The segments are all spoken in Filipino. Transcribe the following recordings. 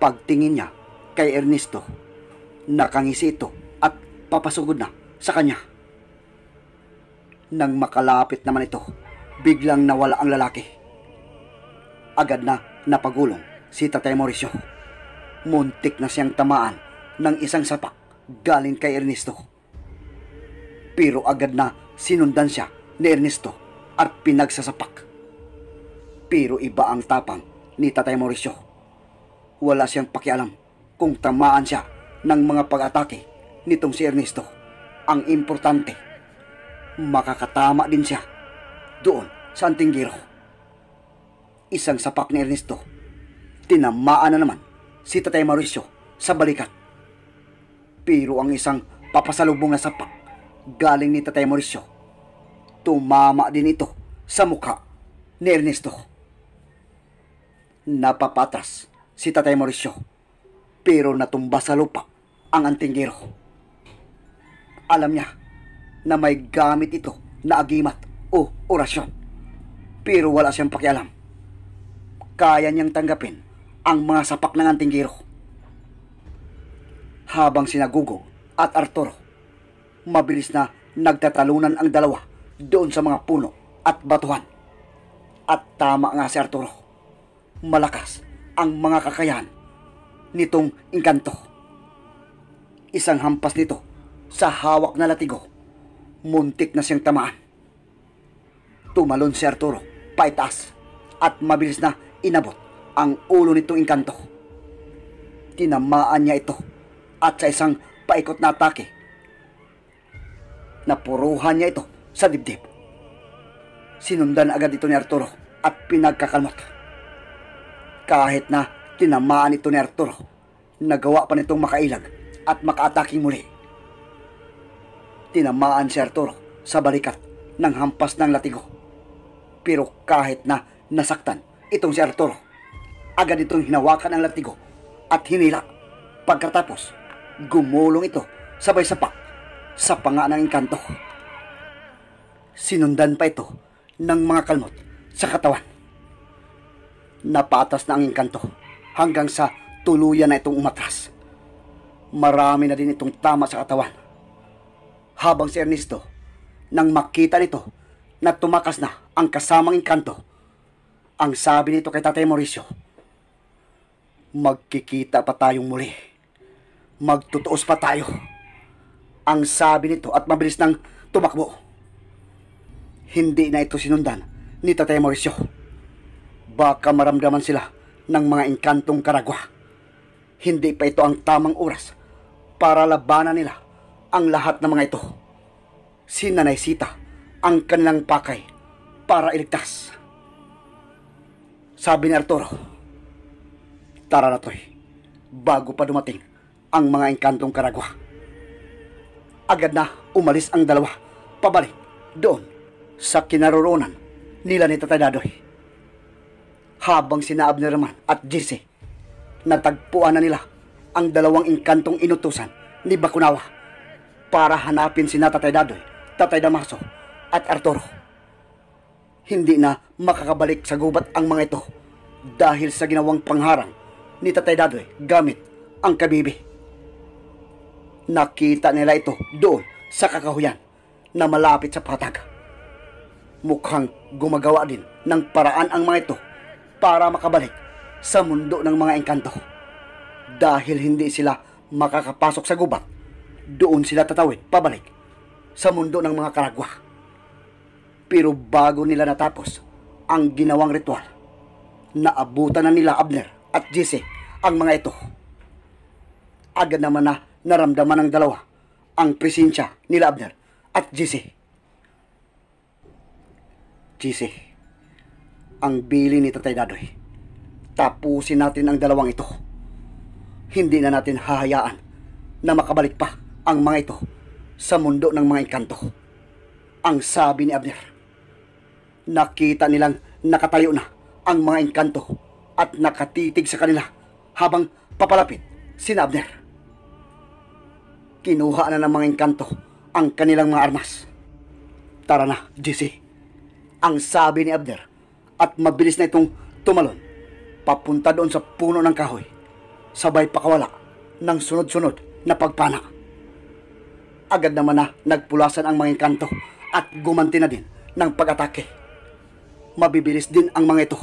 Pagtingin niya kay Ernesto, nakangisi ito at papasugod na sa kanya. Nang makalapit naman ito, biglang nawala ang lalaki. Agad na napagulong si Tatay Mauricio. Muntik na siyang tamaan ng isang sapak galing kay Ernesto. Pero agad na sinundan siya ni Ernesto at pinagsasapak. Pero iba ang tapang ni Tatay Mauricio wala siyang pakialam kung tamaan siya ng mga pag-atake nitong si Ernesto. Ang importante, makakatama din siya doon sa antinggiro. Isang sapak ni Ernesto, tinamaan na naman si Tatay Mauricio sa balikat. Pero ang isang papasalubong na sapak galing ni Tatay Mauricio, tumama din ito sa mukha ni Ernesto. Napapatras si Tatay Mauricio pero natumba sa lupa ang antinggero. Alam niya na may gamit ito na agimat o orasyon pero wala siyang pakialam. Kaya niyang tanggapin ang mga sapak ng antinggero. Habang sinagugo at Arturo, mabilis na nagtatalunan ang dalawa doon sa mga puno at batuhan. At tama nga si Arturo. Malakas ang mga kakayahan nitong engkanto. Isang hampas nito sa hawak na latigo, muntik na siyang tamaan. Tumalon si Arturo, paitaas, at mabilis na inabot ang ulo nitong engkanto. Tinamaan niya ito at sa isang paikot na atake, napuruhan niya ito sa dibdib. Sinundan agad ito ni Arturo at pinagkakalmot kahit na tinamaan ito ni Arturo. Nagawa pa nitong makailag at makaatake muli. Tinamaan si Arturo sa balikat ng hampas ng latigo. Pero kahit na nasaktan itong si Arturo, agad itong hinawakan ang latigo at hinila. Pagkatapos, gumulong ito sabay sa pak sa panga ng engkanto. Sinundan pa ito ng mga kalmot sa katawan. Napatas na ang engkanto hanggang sa tuluyan na itong umatras. Marami na din itong tama sa katawan. Habang si Ernesto, nang makita nito na tumakas na ang kasamang engkanto, ang sabi nito kay Tatay Mauricio, magkikita pa tayong muli. Magtutuos pa tayo. Ang sabi nito at mabilis nang tumakbo. Hindi na ito sinundan ni Tatay Mauricio. Baka maramdaman sila ng mga inkantong karagwa. Hindi pa ito ang tamang oras para labanan nila ang lahat ng mga ito. Si Nanay Sita ang kanilang pakay para iligtas. Sabi ni Arturo, Tara na to'y, bago pa dumating ang mga inkantong karagwa. Agad na umalis ang dalawa pabalik doon sa kinaroroonan nila ni Tatay Dadoy habang sina Abnerman at Jesse. Natagpuan na nila ang dalawang inkantong inutusan ni Bakunawa para hanapin sina Tatay Dadoy, Tatay Damaso at Arturo. Hindi na makakabalik sa gubat ang mga ito dahil sa ginawang pangharang ni Tatay Dadoy gamit ang kabibi. Nakita nila ito doon sa kakahuyan na malapit sa patag. Mukhang gumagawa din ng paraan ang mga ito para makabalik sa mundo ng mga engkanto. Dahil hindi sila makakapasok sa gubat, doon sila tatawid pabalik sa mundo ng mga karagwa. Pero bago nila natapos ang ginawang ritual, naabutan na nila Abner at Jesse ang mga ito. Agad naman na naramdaman ng dalawa ang presensya nila Abner at Jesse. Jesse ang bili ni Tatay Dadoy. Tapusin natin ang dalawang ito. Hindi na natin hahayaan na makabalik pa ang mga ito sa mundo ng mga ikanto. Ang sabi ni Abner, nakita nilang nakatayo na ang mga engkanto at nakatitig sa kanila habang papalapit si Abner. Kinuha na ng mga engkanto ang kanilang mga armas. Tara na, Jesse. Ang sabi ni Abner at mabilis na itong tumalon papunta doon sa puno ng kahoy sabay pakawala ng sunod-sunod na pagpana. Agad naman na nagpulasan ang mga engkanto at gumanti na din ng pag-atake. Mabibilis din ang mga ito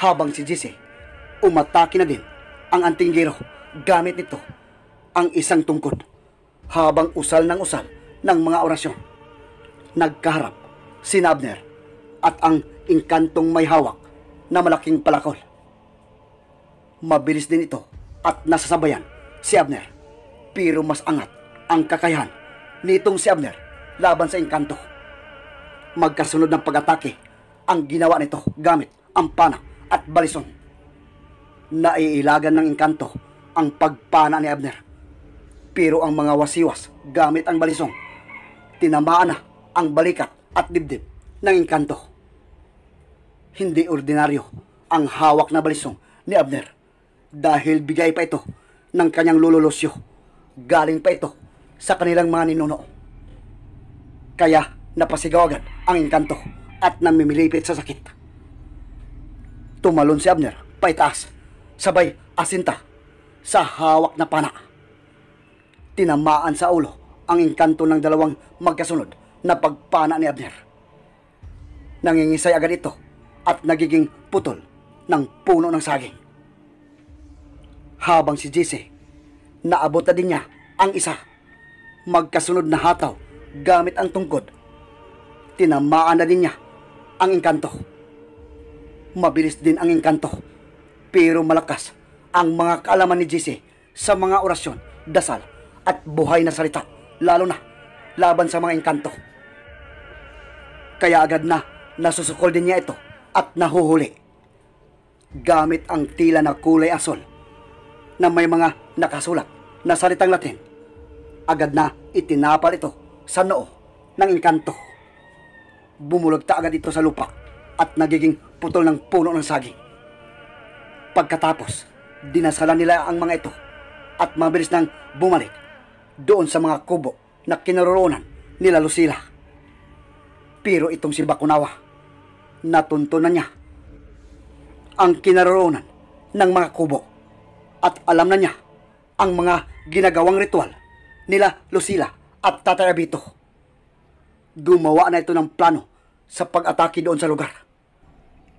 habang si Jesse umatake na din ang antinggero gamit nito ang isang tungkod habang usal ng usal ng mga orasyon. Nagkaharap si Nabner at ang inkantong may hawak na malaking palakol. Mabilis din ito at nasasabayan si Abner. Pero mas angat ang kakayahan nitong si Abner laban sa inkanto. Magkasunod ng pag-atake ang ginawa nito gamit ang pana at balison. Naiilagan ng inkanto ang pagpana ni Abner. Pero ang mga wasiwas gamit ang balisong, tinamaan na ang balikat at dibdib ng inkanto. Hindi ordinaryo ang hawak na balisong ni Abner dahil bigay pa ito ng kanyang lululosyo. Galing pa ito sa kanilang mga ninuno. Kaya napasigaw agad ang engkanto at namimilipit sa sakit. Tumalon si Abner paitaas, sabay asinta sa hawak na pana. Tinamaan sa ulo ang engkanto ng dalawang magkasunod na pagpana ni Abner. Nangingisay agad ito at nagiging putol ng puno ng saging. Habang si Jesse, naabot na din niya ang isa. Magkasunod na hataw gamit ang tungkod. Tinamaan na din niya ang engkanto. Mabilis din ang engkanto pero malakas ang mga kaalaman ni Jesse sa mga orasyon, dasal at buhay na salita lalo na laban sa mga engkanto. Kaya agad na nasusukol din niya ito at nahuhuli gamit ang tila na kulay asol na may mga nakasulat na salitang Latin. Agad na itinapal ito sa noo ng inkanto. Bumulagta agad ito sa lupa at nagiging putol ng puno ng saging. Pagkatapos, dinasalan nila ang mga ito at mabilis nang bumalik doon sa mga kubo na kinaroroonan nila Lucila. Pero itong si Bakunawa natuntunan niya ang kinaroroonan ng mga kubo at alam na niya ang mga ginagawang ritual nila Lucila at Tatay Abito. Gumawa na ito ng plano sa pag-atake doon sa lugar.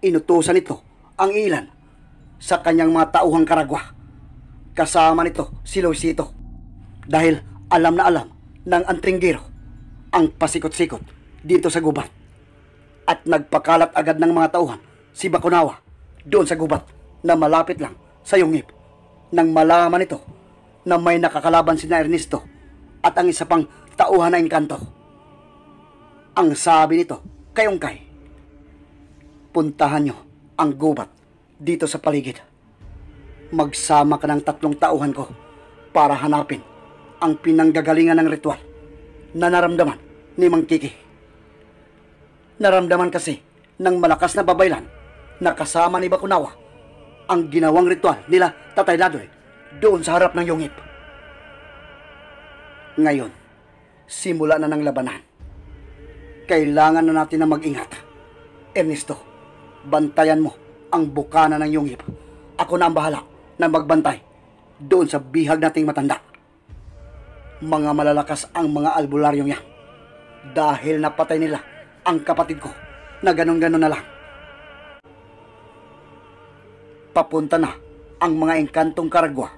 Inutusan nito ang ilan sa kanyang mga tauhang karagwa. Kasama nito si Luisito dahil alam na alam ng antringgero ang pasikot-sikot dito sa gubat at nagpakalat agad ng mga tauhan si Bakunawa doon sa gubat na malapit lang sa yungib. Nang malaman ito na may nakakalaban si na Ernesto at ang isa pang tauhan na engkanto. Ang sabi nito, kayong kay, puntahan nyo ang gubat dito sa paligid. Magsama ka ng tatlong tauhan ko para hanapin ang pinanggagalingan ng ritual na naramdaman ni Mang Kiki. Naramdaman kasi ng malakas na babaylan na kasama ni Bakunawa ang ginawang ritual nila Tatay Ladoy doon sa harap ng yungip. Ngayon, simula na ng labanan. Kailangan na natin na mag-ingat. Ernesto, bantayan mo ang bukana ng yungip. Ako na ang bahala na magbantay doon sa bihag nating matanda. Mga malalakas ang mga albularyo niya dahil napatay nila ang kapatid ko na ganun ganon na lang. Papunta na ang mga engkantong karagwa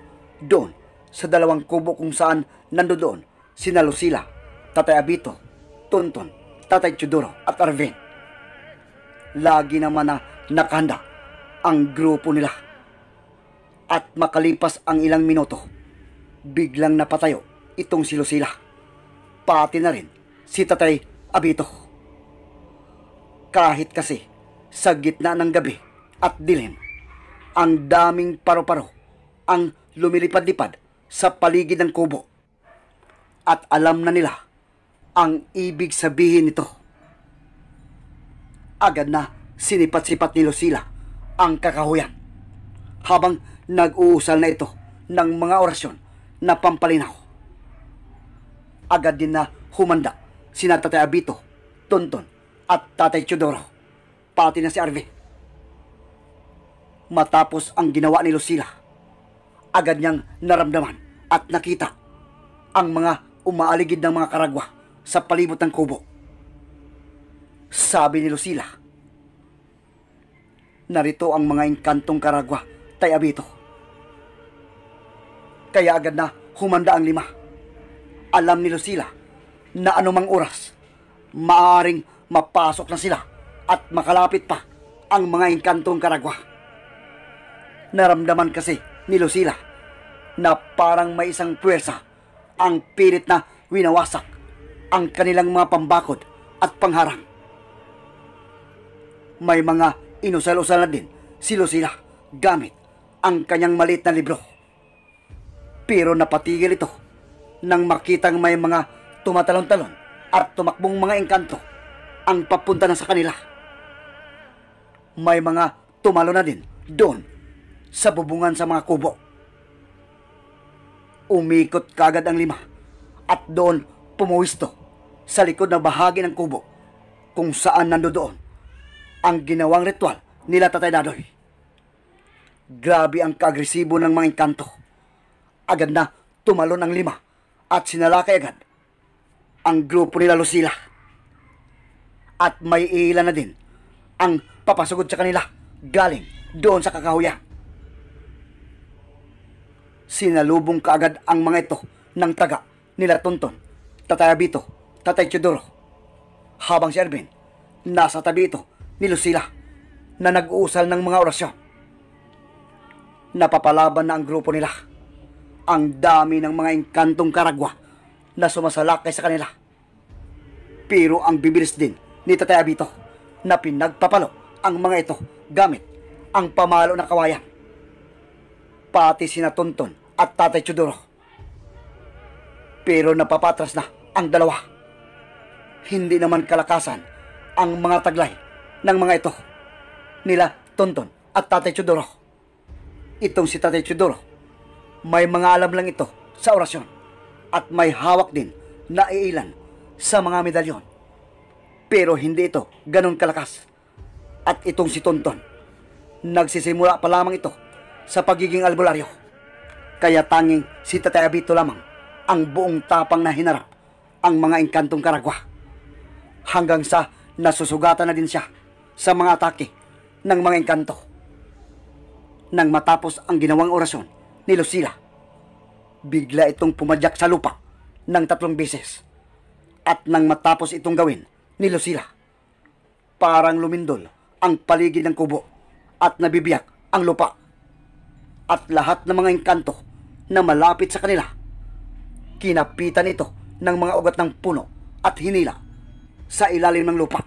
doon sa dalawang kubo kung saan nandoon si Nalusila, Tatay Abito, Tonton, Tatay Chudoro at Arvin. Lagi naman na nakahanda ang grupo nila. At makalipas ang ilang minuto, biglang napatayo itong si Lucila. Pati na rin si Tatay Abito. Kahit kasi sa gitna ng gabi at dilim, ang daming paro-paro ang lumilipad-lipad sa paligid ng kubo. At alam na nila ang ibig sabihin nito. Agad na sinipat-sipat ni Lucila ang kakahuyan habang nag-uusal na ito ng mga orasyon na pampalinaw. Agad din na humanda si Tatay Abito, Tonton at Tatay Teodoro, pati na si Arve. Matapos ang ginawa ni Lucila, agad niyang naramdaman at nakita ang mga umaaligid ng mga karagwa sa palibot ng kubo. Sabi ni Lucila, narito ang mga inkantong karagwa, tay abito. Kaya agad na humanda ang lima. Alam ni Lucila na anumang oras, maaaring mapasok na sila at makalapit pa ang mga inkantong karagwa. Naramdaman kasi ni Lucila na parang may isang puwersa ang pilit na winawasak ang kanilang mga pambakod at pangharang. May mga inusal-usal na din si Lucila gamit ang kanyang maliit na libro. Pero napatigil ito nang makitang may mga tumatalon-talon at tumakbong mga engkanto ang papunta na sa kanila. May mga tumalo na din doon sa bubungan sa mga kubo. Umikot kagad ang lima at doon pumuwisto sa likod na bahagi ng kubo kung saan nandoon ang ginawang ritual nila Tatay Dadoy. Grabe ang kaagresibo ng mga engkanto. Agad na tumalon ang lima at sinalakay agad ang grupo nila Lucila at may ilan na din ang papasugod sa kanila galing doon sa kakahuya. Sinalubong kaagad ang mga ito ng taga nila Tonton, Tatay Abito, Tatay Chodoro. Habang si Erwin, nasa tabi ito ni Lucila na nag-uusal ng mga orasyon. Napapalaban na ang grupo nila. Ang dami ng mga inkantong karagwa na sumasalakay sa kanila. Pero ang bibilis din ni Tatay Abito na pinagpapalo ang mga ito gamit ang pamalo na kawayan. Pati si Tonton at Tatay Chudoro. Pero napapatras na ang dalawa. Hindi naman kalakasan ang mga taglay ng mga ito nila Tonton at Tatay Chudoro. Itong si Tatay Chudoro, may mga alam lang ito sa orasyon at may hawak din na iilan sa mga medalyon pero hindi ito ganun kalakas. At itong si Tonton, nagsisimula pa lamang ito sa pagiging albularyo. Kaya tanging si Tatay Abito lamang ang buong tapang na hinarap ang mga engkantong karagwa. Hanggang sa nasusugatan na din siya sa mga atake ng mga engkanto. Nang matapos ang ginawang orasyon ni Lucila, bigla itong pumadyak sa lupa ng tatlong beses. At nang matapos itong gawin, ni Lucila. Parang lumindol ang paligid ng kubo at nabibiyak ang lupa at lahat ng mga engkanto na malapit sa kanila. Kinapitan ito ng mga ugat ng puno at hinila sa ilalim ng lupa.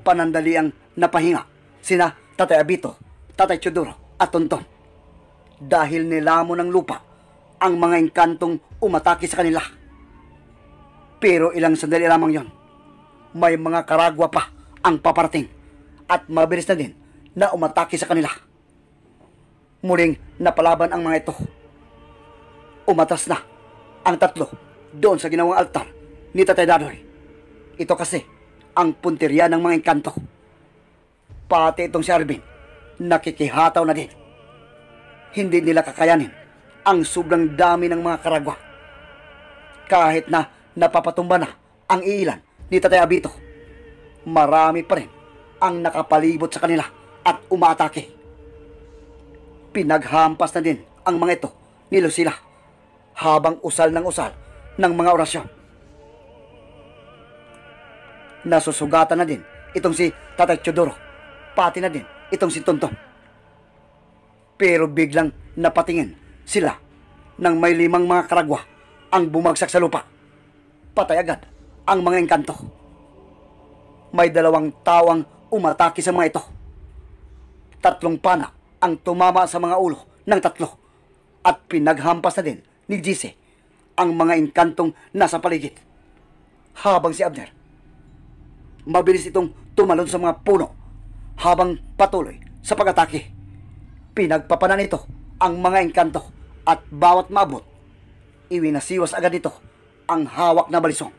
Panandaliang napahinga sina Tatay Abito, Tatay Chodoro at Tonton dahil nilamo ng lupa ang mga engkantong umatake sa kanila. Pero ilang sandali lamang yon may mga karagwa pa ang paparating at mabilis na din na umatake sa kanila. Muling napalaban ang mga ito. Umatas na ang tatlo doon sa ginawang altar ni Tatay Danoy. Ito kasi ang punteriya ng mga engkanto. Pati itong si Arvin, nakikihataw na din. Hindi nila kakayanin ang sobrang dami ng mga karagwa. Kahit na napapatumba na ang iilan ni Tatay Abito, marami pa rin ang nakapalibot sa kanila at umatake. Pinaghampas na din ang mga ito ni Lucila habang usal ng usal ng mga orasyon. Nasusugatan na din itong si Tatay Chodoro, pati na din itong si Tonton. Pero biglang napatingin sila nang may limang mga karagwa ang bumagsak sa lupa. Patay agad ang mga engkanto. May dalawang tawang umatake sa mga ito. Tatlong pana ang tumama sa mga ulo ng tatlo at pinaghampas na din ni Gise ang mga engkantong nasa paligid. Habang si Abner, mabilis itong tumalon sa mga puno habang patuloy sa pag-atake. Pinagpapanan nito ang mga engkanto at bawat mabot, iwinasiwas agad ito ang hawak na balisong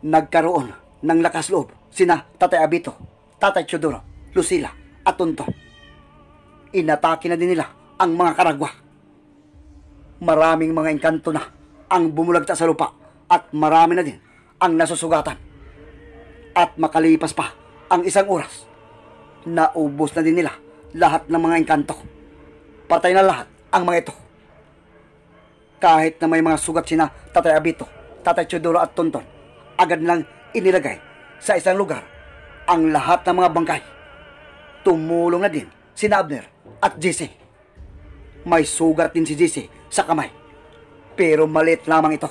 nagkaroon ng lakas loob sina Tatay Abito, Tatay Chodoro, Lucila at Tonto. Inatake na din nila ang mga karagwa. Maraming mga engkanto na ang bumulagta sa lupa at marami na din ang nasusugatan. At makalipas pa ang isang oras, naubos na din nila lahat ng mga engkanto. Patay na lahat ang mga ito. Kahit na may mga sugat sina Tatay Abito, Tatay Chodoro at Tonton, agad lang inilagay sa isang lugar ang lahat ng mga bangkay. Tumulong na din si Nabner at JC. May sugat din si JC sa kamay. Pero maliit lamang ito.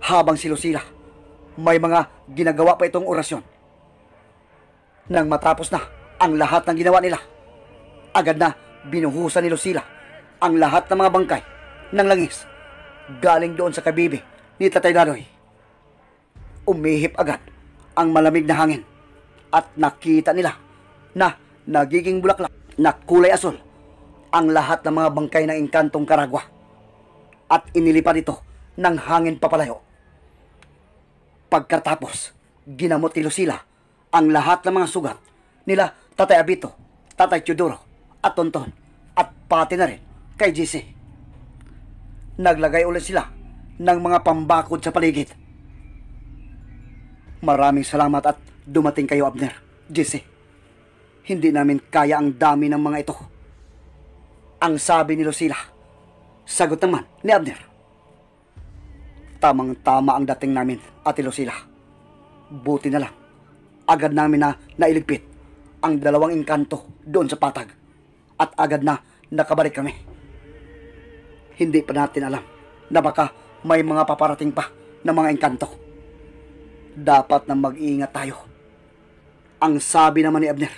Habang si Lucila, may mga ginagawa pa itong orasyon. Nang matapos na ang lahat ng ginawa nila, agad na binuhusan ni Lucila ang lahat ng mga bangkay ng langis galing doon sa kabibi ni Tatay Danoy umihip agad ang malamig na hangin at nakita nila na nagiging bulaklak na kulay asul ang lahat ng mga bangkay ng inkantong karagwa at inilipad ito ng hangin papalayo. Pagkatapos, ginamot ni Lucila ang lahat ng mga sugat nila Tatay Abito, Tatay Chuduro, at Tonton, at pati na rin kay GC. Naglagay ulit sila ng mga pambakod sa paligid Maraming salamat at dumating kayo, Abner. Jesse, hindi namin kaya ang dami ng mga ito. Ang sabi ni Lucila, sagot naman ni Abner. Tamang-tama ang dating namin, Ate Lucila. Buti na lang, agad namin na nailigpit ang dalawang engkanto doon sa patag at agad na nakabalik kami. Hindi pa natin alam na baka may mga paparating pa na mga engkanto dapat na mag-iingat tayo. Ang sabi naman ni Abner,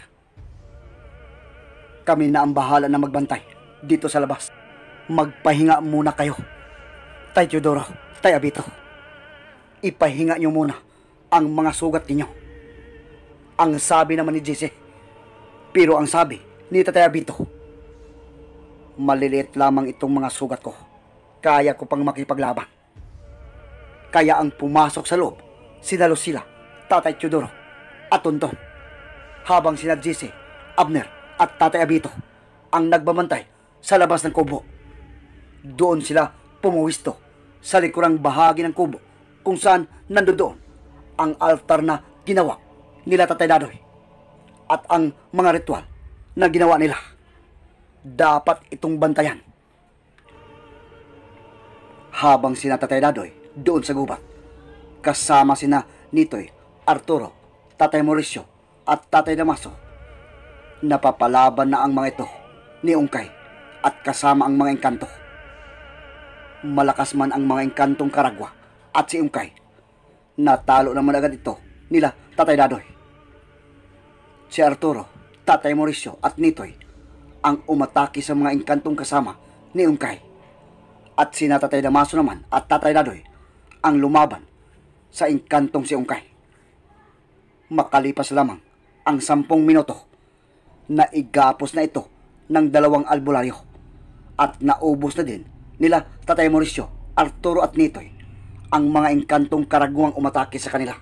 kami na ang bahala na magbantay dito sa labas. Magpahinga muna kayo. Tay Teodoro, Tay Abito, ipahinga niyo muna ang mga sugat ninyo. Ang sabi naman ni Jesse, pero ang sabi ni Tatay Abito, maliliit lamang itong mga sugat ko. Kaya ko pang makipaglaban. Kaya ang pumasok sa loob sina sila Tatay Teodoro, at Tonton. Habang sina Jesse, Abner, at Tatay Abito ang nagbabantay sa labas ng kubo. Doon sila pumuwisto sa likurang bahagi ng kubo kung saan nandoon ang altar na ginawa nila Tatay Dadoy at ang mga ritual na ginawa nila. Dapat itong bantayan. Habang sina sinatatay Dadoy doon sa gubat, kasama sina Nitoy, Arturo, Tatay Mauricio at Tatay Damaso. Napapalaban na ang mga ito ni Ungkay at kasama ang mga engkanto. Malakas man ang mga engkantong Karagwa at si Ungkay. Natalo naman agad ito nila Tatay Dadoy. Si Arturo, Tatay Mauricio at Nitoy ang umataki sa mga engkantong kasama ni Ungkay. At si Tatay Damaso naman at Tatay Dadoy ang lumaban sa inkantong si Ungkay. Makalipas lamang ang sampung minuto na igapos na ito ng dalawang albularyo at naubos na din nila Tatay Mauricio, Arturo at Nitoy ang mga inkantong karaguang umatake sa kanila.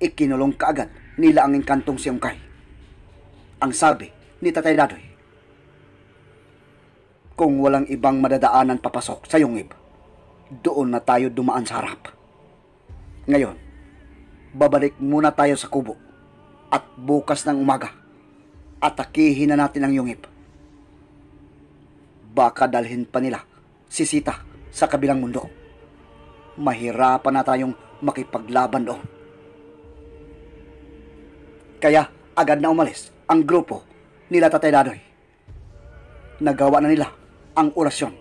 Ikinulong kaagad nila ang inkantong si Ungkay. Ang sabi ni Tatay Dadoy, kung walang ibang madadaanan papasok sa yungib doon na tayo dumaan sa harap. Ngayon, babalik muna tayo sa kubo at bukas ng umaga atakihin na natin ang yungip. Baka dalhin pa nila si Sita sa kabilang mundo. Mahirapan na tayong makipaglaban doon. Kaya agad na umalis ang grupo nila Tatay Dadoy. Nagawa na nila ang orasyon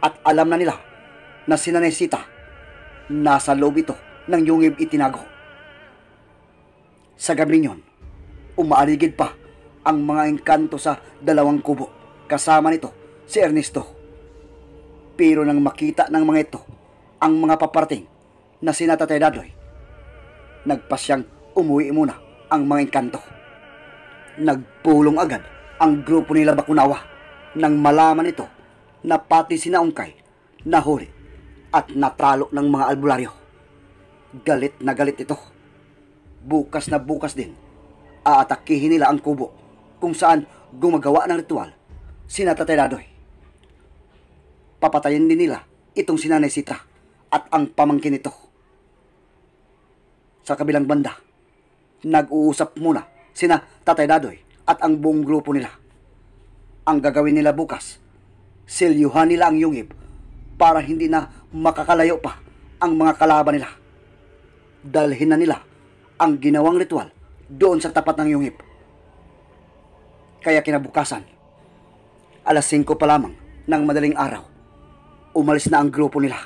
at alam na nila na si Nanesita. Nasa loob ito ng yungib itinago. Sa gabi niyon, umaarigid pa ang mga engkanto sa dalawang kubo. Kasama nito si Ernesto. Pero nang makita ng mga ito ang mga paparting na si Natatay Dadoy, nagpasyang umuwi muna ang mga engkanto. Nagpulong agad ang grupo nila Bakunawa nang malaman ito na pati si Naungkay nahuli at natralo ng mga albularyo. Galit na galit ito. Bukas na bukas din, aatakihin nila ang kubo kung saan gumagawa ng ritual si Natatay Dadoy. Papatayin din nila itong sinanay Sita at ang pamangkin nito. Sa kabilang banda, nag-uusap muna sina Tatay Dadoy at ang buong grupo nila. Ang gagawin nila bukas, silyuhan nila ang yungib para hindi na makakalayo pa ang mga kalaban nila. Dalhin na nila ang ginawang ritual doon sa tapat ng yungip. Kaya kinabukasan, alas 5 pa lamang ng madaling araw, umalis na ang grupo nila.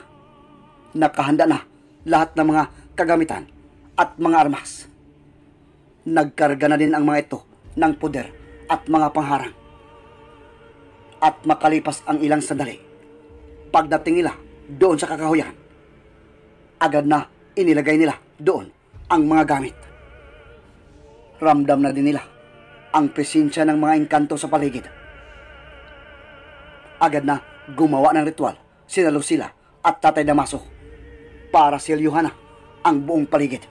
Nakahanda na lahat ng mga kagamitan at mga armas. Nagkarga na din ang mga ito ng puder at mga pangharang. At makalipas ang ilang sandali, pagdating nila doon sa kakahuyan. Agad na inilagay nila doon ang mga gamit. Ramdam na din nila ang presensya ng mga engkanto sa paligid. Agad na gumawa ng ritual sina Lucila at Tatay Damaso para si na ang buong paligid.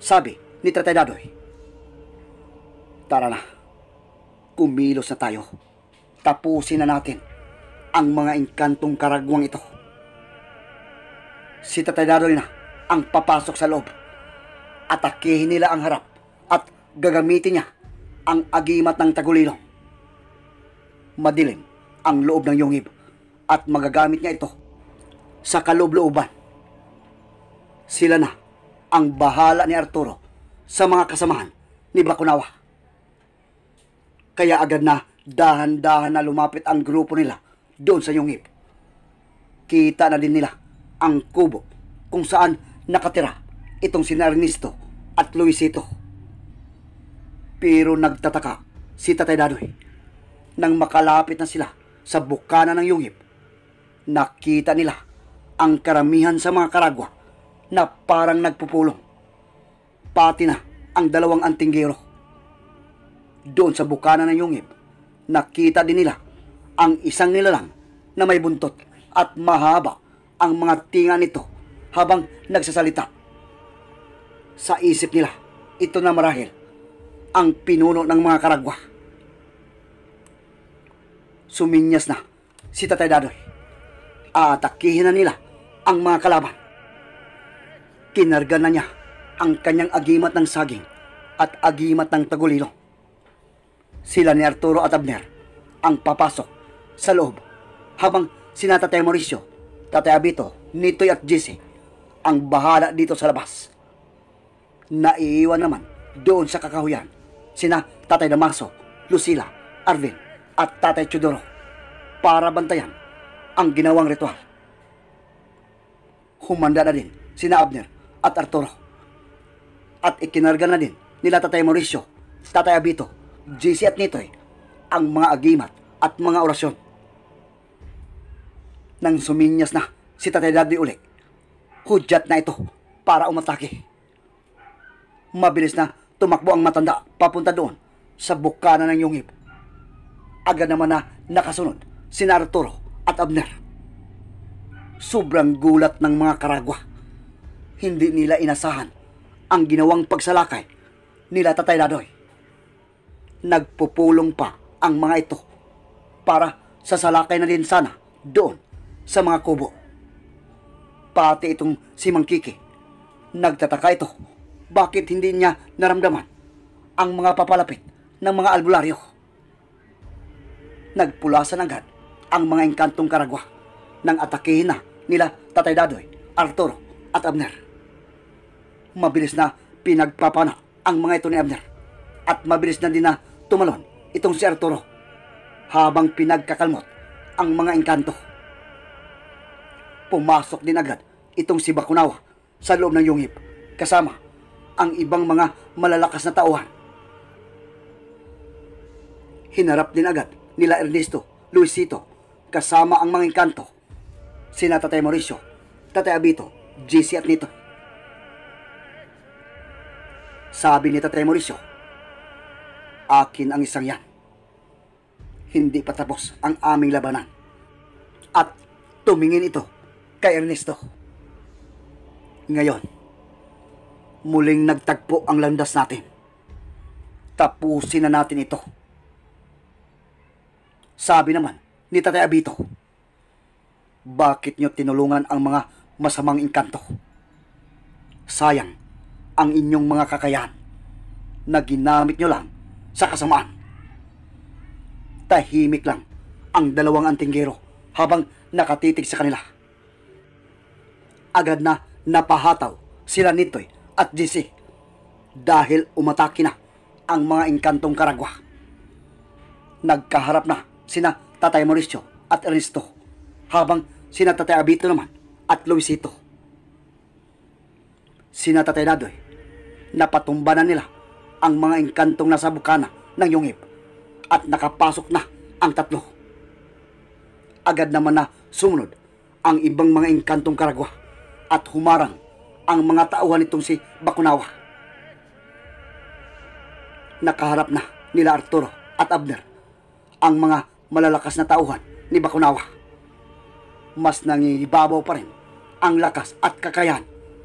Sabi ni Tatay Dadoy, Tara na, kumilos na tayo. Tapusin na natin ang mga engkantong karagwang ito. Si Tatay Daryl na ang papasok sa loob. Atakihin nila ang harap at gagamitin niya ang agimat ng tagulilong. Madilim ang loob ng yungib at magagamit niya ito sa kaloob-looban. Sila na ang bahala ni Arturo sa mga kasamahan ni Bakunawa. Kaya agad na dahan-dahan na lumapit ang grupo nila doon sa yungib. Kita na din nila ang kubo kung saan nakatira itong si Ernesto at Luisito. Pero nagtataka si Tatay Danoy nang makalapit na sila sa bukana ng yungib. Nakita nila ang karamihan sa mga karagwa na parang nagpupulong. Pati na ang dalawang antinggero. Doon sa bukana ng yungib, nakita din nila ang isang nilalang na may buntot at mahaba ang mga tinga nito habang nagsasalita. Sa isip nila, ito na marahil ang pinuno ng mga karagwa. Suminyas na si Tatay Dadoy. Atakihin na nila ang mga kalaban. Kinarga na niya ang kanyang agimat ng saging at agimat ng tagulilo. Sila ni Arturo at Abner ang papasok sa loob habang sina Tatay Mauricio, Tatay Abito, Nitoy at Jesse ang bahala dito sa labas. Naiiwan naman doon sa kakahuyan sina Tatay Damaso, Lucila, Arvin at Tatay Chudoro para bantayan ang ginawang ritual. Humanda na din sina Abner at Arturo at ikinarga na din nila Tatay Mauricio, Tatay Abito, JC at Nitoy ang mga agimat at mga orasyon nang suminyas na si Tatay Daddy uli, hudyat na ito para umatake. Mabilis na tumakbo ang matanda papunta doon sa bukana ng yungib. Agad naman na nakasunod si Arturo at Abner. Sobrang gulat ng mga karagwa. Hindi nila inasahan ang ginawang pagsalakay nila Tatay Dadoy. Nagpupulong pa ang mga ito para sa salakay na din sana doon sa mga kubo. Pati itong si Mang Kiki. Nagtataka ito bakit hindi niya naramdaman ang mga papalapit ng mga albularyo. Nagpulasan agad ang mga engkantong karagwa nang atakihin na nila Tatay Dadoy, Arturo at Abner. Mabilis na pinagpapana ang mga ito ni Abner at mabilis na din na tumalon itong si Arturo habang pinagkakalmot ang mga engkanto. Pumasok din agad itong si Bakunaw sa loob ng yungip kasama ang ibang mga malalakas na tauhan. Hinarap din agad nila Ernesto, Luisito, kasama ang mga engkanto, sina Tatay Mauricio, Tatay Abito, JC at Nito. Sabi ni Tatay Mauricio, akin ang isang yan. Hindi pa tapos ang aming labanan. At tumingin ito kay Ernesto. Ngayon, muling nagtagpo ang landas natin. Tapusin na natin ito. Sabi naman ni Tatay Abito, bakit nyo tinulungan ang mga masamang inkanto? Sayang ang inyong mga kakayahan na ginamit nyo lang sa kasamaan. Tahimik lang ang dalawang antinggero habang nakatitig sa kanila agad na napahataw sila nitoy at GC dahil umatake na ang mga inkantong karagwa. Nagkaharap na sina Tatay Mauricio at Ernesto habang sina Tatay Abito naman at Luisito. Sina Tatay Dadoy napatumba na nila ang mga inkantong nasa bukana ng yungib at nakapasok na ang tatlo. Agad naman na sumunod ang ibang mga inkantong karagwa at humarang ang mga tauhan nitong si Bakunawa. Nakaharap na nila Arturo at Abner ang mga malalakas na tauhan ni Bakunawa. Mas nangingibabaw pa rin ang lakas at kakayahan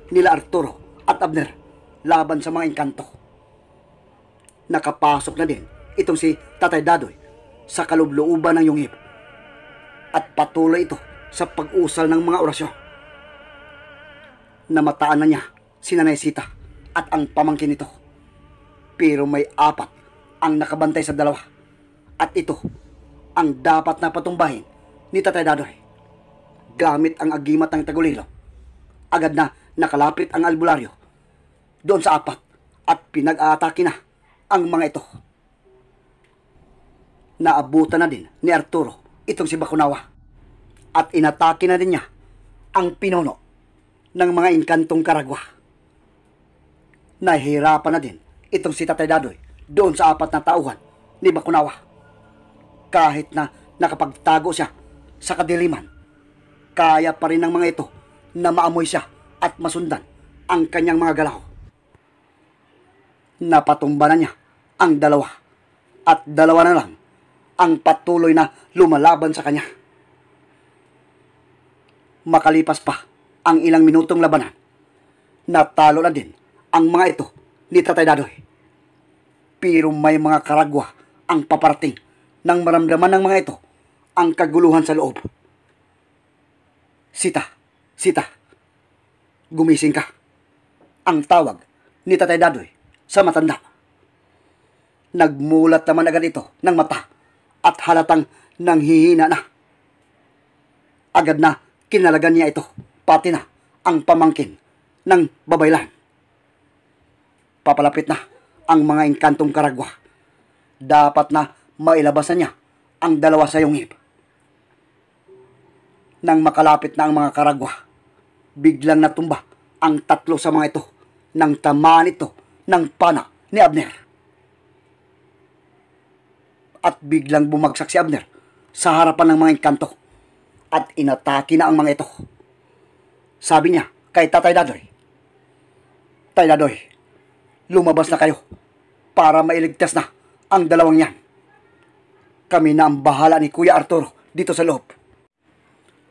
nila Arturo at Abner laban sa mga engkanto. Nakapasok na din itong si Tatay Dadoy sa kalubluuban ng yungib at patuloy ito sa pag-usal ng mga orasyon namataan na niya si Nanay Sita at ang pamangkin nito. Pero may apat ang nakabantay sa dalawa at ito ang dapat na patumbahin ni Tatay Dadoy. Gamit ang agimat ng tagulilo, agad na nakalapit ang albularyo doon sa apat at pinag-aatake na ang mga ito. Naabutan na din ni Arturo itong si Bakunawa at inatake na din niya ang pinuno ng mga inkantong karagwa. Nahihirapan na din itong si Tatay Dadoy doon sa apat na tauhan ni Bakunawa. Kahit na nakapagtago siya sa kadiliman, kaya pa rin ng mga ito na maamoy siya at masundan ang kanyang mga galaw. Napatumba na niya ang dalawa at dalawa na lang ang patuloy na lumalaban sa kanya. Makalipas pa ang ilang minutong labanan. Natalo na din ang mga ito ni Tatay Dadoy. Pero may mga karagwa ang paparating nang maramdaman ng mga ito ang kaguluhan sa loob. Sita, sita, gumising ka. Ang tawag ni Tatay Dadoy sa matanda. Nagmulat naman agad ito ng mata at halatang nanghihina na. Agad na kinalagan niya ito pati na ang pamangkin ng babaylan. Papalapit na ang mga inkantong karagwa. Dapat na mailabasan niya ang dalawa sa yungib. Nang makalapit na ang mga karagwa, biglang natumba ang tatlo sa mga ito nang tamaan ito ng pana ni Abner. At biglang bumagsak si Abner sa harapan ng mga inkanto at inatake na ang mga ito. Sabi niya kay Tatay Dadoy, Tay Dadoy, lumabas na kayo para mailigtas na ang dalawang yan. Kami na ang bahala ni Kuya Arturo dito sa loob.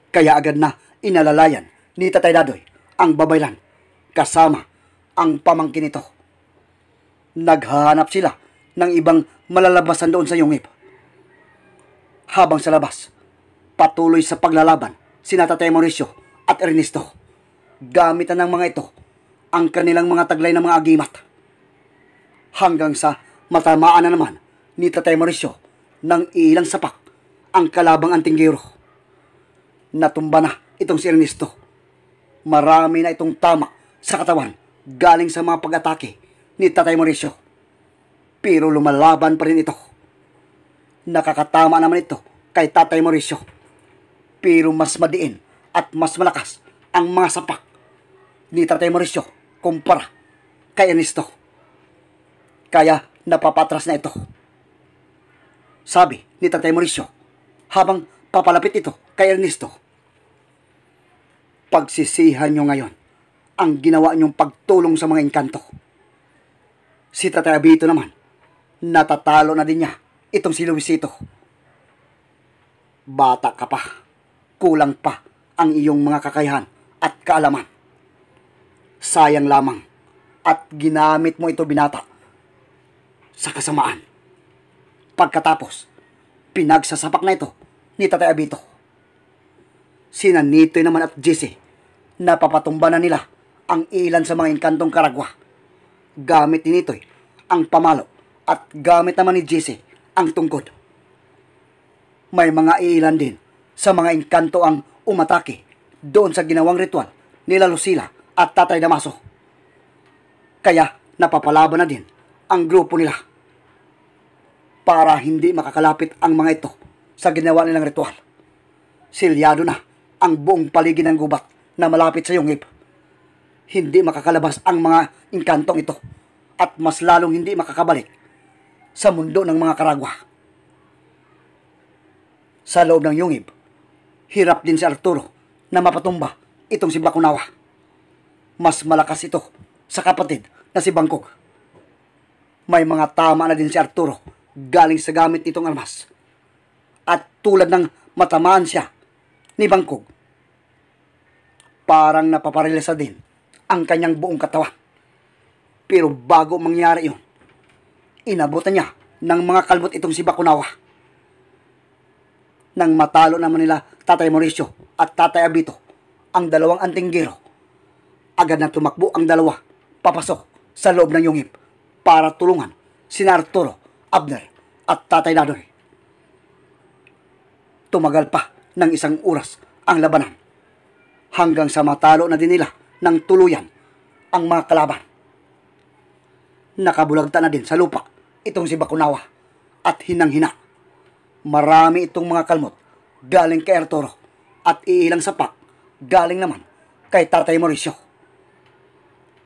Kaya agad na inalalayan ni Tatay Dadoy ang babaylan kasama ang pamangkin nito. Naghahanap sila ng ibang malalabasan doon sa yungib. Habang sa labas, patuloy sa paglalaban sina Tatay Mauricio at Ernesto gamitan ng mga ito ang kanilang mga taglay ng mga agimat. Hanggang sa matamaan na naman ni Tatay Mauricio ng ilang sapak ang kalabang antinggiro. Natumba na itong si Ernesto. Marami na itong tama sa katawan galing sa mga pag-atake ni Tatay Mauricio. Pero lumalaban pa rin ito. Nakakatama naman ito kay Tatay Mauricio. Pero mas madiin at mas malakas ang mga sapak ni Tatay Mauricio kumpara kay Ernesto. Kaya napapatras na ito. Sabi ni Tatay Mauricio habang papalapit ito kay Ernesto. Pagsisihan nyo ngayon ang ginawa nyong pagtulong sa mga engkanto. Si Tatay Abito naman, natatalo na din niya itong si Luisito. Bata ka pa, kulang pa ang iyong mga kakayahan at kaalaman sayang lamang at ginamit mo ito binata sa kasamaan. Pagkatapos, pinagsasapak na ito ni Tatay Abito. Sinanito naman at Jesse, napapatumba na nila ang ilan sa mga inkantong karagwa. Gamit ni Nitoy ang pamalo at gamit naman ni Jesse ang tungkod. May mga ilan din sa mga inkanto ang umatake doon sa ginawang ritual nila Lucila at Tatay Damaso. Kaya napapalaban na din ang grupo nila para hindi makakalapit ang mga ito sa ginawa nilang ritual. Silyado na ang buong paligid ng gubat na malapit sa yungib. Hindi makakalabas ang mga inkantong ito at mas lalong hindi makakabalik sa mundo ng mga karagwa. Sa loob ng yungib, hirap din si Arturo na mapatumba itong si Bakunawa mas malakas ito sa kapatid na si Bangkok. May mga tama na din si Arturo galing sa gamit nitong armas. At tulad ng matamaan siya ni Bangkok, parang napaparilasa din ang kanyang buong katawan. Pero bago mangyari yun, inabutan niya ng mga kalbot itong si Bakunawa. Nang matalo naman nila Tatay Mauricio at Tatay Abito, ang dalawang anting antinggero agad na tumakbo ang dalawa papasok sa loob ng yungip para tulungan si Arturo, Abner at Tatay Nadoy. Tumagal pa ng isang oras ang labanan hanggang sa matalo na din nila ng tuluyan ang mga kalaban. Nakabulagta na din sa lupa itong si Bakunawa at hinang-hina. Marami itong mga kalmot galing kay Arturo at iilang sapak galing naman kay Tatay Mauricio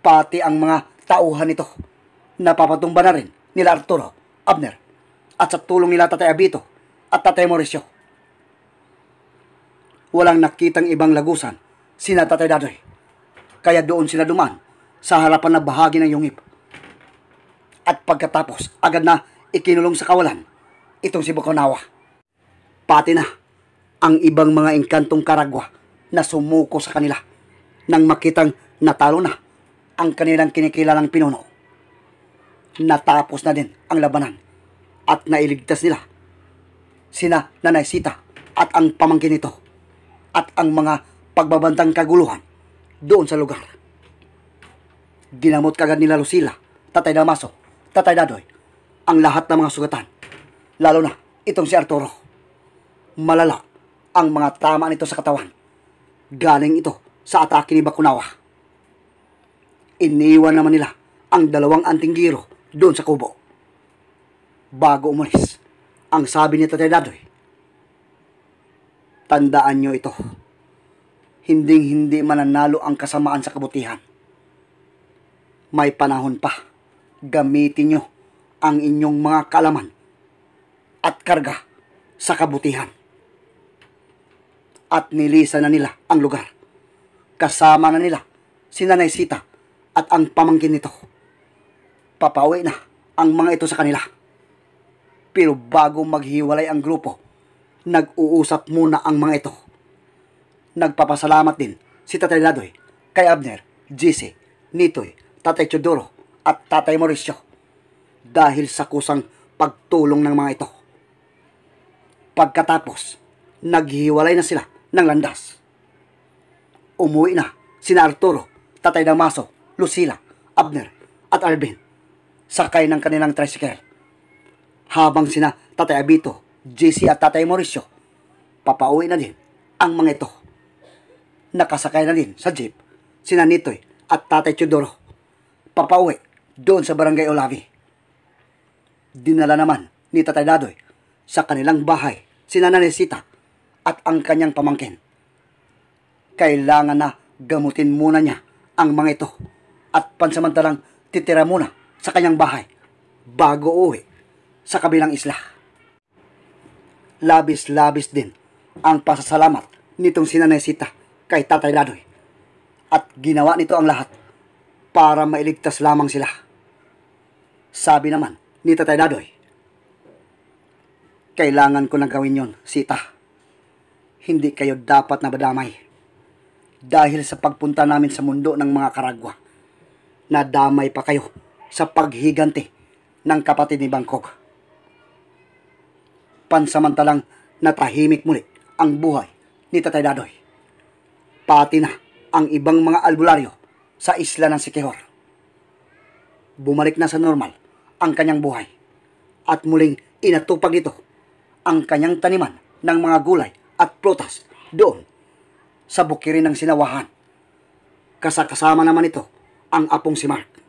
pati ang mga tauhan nito. Napapatumba na rin nila Arturo, Abner, at sa tulong nila Tatay Abito at Tatay Mauricio. Walang nakitang ibang lagusan sina Tatay Dadoy. Kaya doon sila duman sa harapan na bahagi ng yungib. At pagkatapos, agad na ikinulong sa kawalan itong si Bukonawa. Pati na ang ibang mga engkantong karagwa na sumuko sa kanila nang makitang natalo na ang kanilang kinikilalang pinuno. Natapos na din ang labanan at nailigtas nila sina Nanay Sita at ang pamangkin nito at ang mga pagbabantang kaguluhan doon sa lugar. Ginamot kagad nila Lucila, Tatay Damaso, Tatay Dadoy, ang lahat ng mga sugatan, lalo na itong si Arturo. Malala ang mga tama nito sa katawan. Galing ito sa atake ni Bakunawa. Iniwan naman nila ang dalawang antinggiro doon sa kubo. Bago umalis, ang sabi ni Tatay Dadoy, Tandaan nyo ito, hinding-hindi mananalo ang kasamaan sa kabutihan. May panahon pa, gamitin nyo ang inyong mga kalaman at karga sa kabutihan. At nilisan na nila ang lugar. Kasama na nila si Nanay Sita at ang pamangkin nito. Papawi na ang mga ito sa kanila. Pero bago maghiwalay ang grupo, nag-uusap muna ang mga ito. Nagpapasalamat din si Tatay Ladoy, kay Abner, Jesse, Nitoy, Tatay Chodoro at Tatay Mauricio dahil sa kusang pagtulong ng mga ito. Pagkatapos, naghiwalay na sila ng landas. Umuwi na si Arturo, Tatay Damaso Lucila, Abner, at Arvin. Sakay ng kanilang tricycle. Habang sina Tatay Abito, JC at Tatay Mauricio, papauwi na din ang mga ito. Nakasakay na din sa jeep sina Nitoy at Tatay Chudoro. Papauwi doon sa Barangay Olavi. Dinala naman ni Tatay Dadoy sa kanilang bahay sina Nanesita at ang kanyang pamangkin. Kailangan na gamutin muna niya ang mga ito at pansamantalang titira muna sa kanyang bahay bago uwi sa kabilang isla. Labis-labis din ang pasasalamat nitong sinanay kay Tatay Ladoy at ginawa nito ang lahat para mailigtas lamang sila. Sabi naman ni Tatay Ladoy, Kailangan ko lang gawin yon, sita. Hindi kayo dapat nabadamay dahil sa pagpunta namin sa mundo ng mga karagwa na damay pa kayo sa paghigante ng kapatid ni Bangkok. Pansamantalang natahimik muli ang buhay ni Tatay Dadoy. Pati na ang ibang mga albularyo sa isla ng Sikihor. Bumalik na sa normal ang kanyang buhay at muling inatupag nito ang kanyang taniman ng mga gulay at prutas doon sa bukirin ng sinawahan. Kasakasama naman ito ang apong si Mark.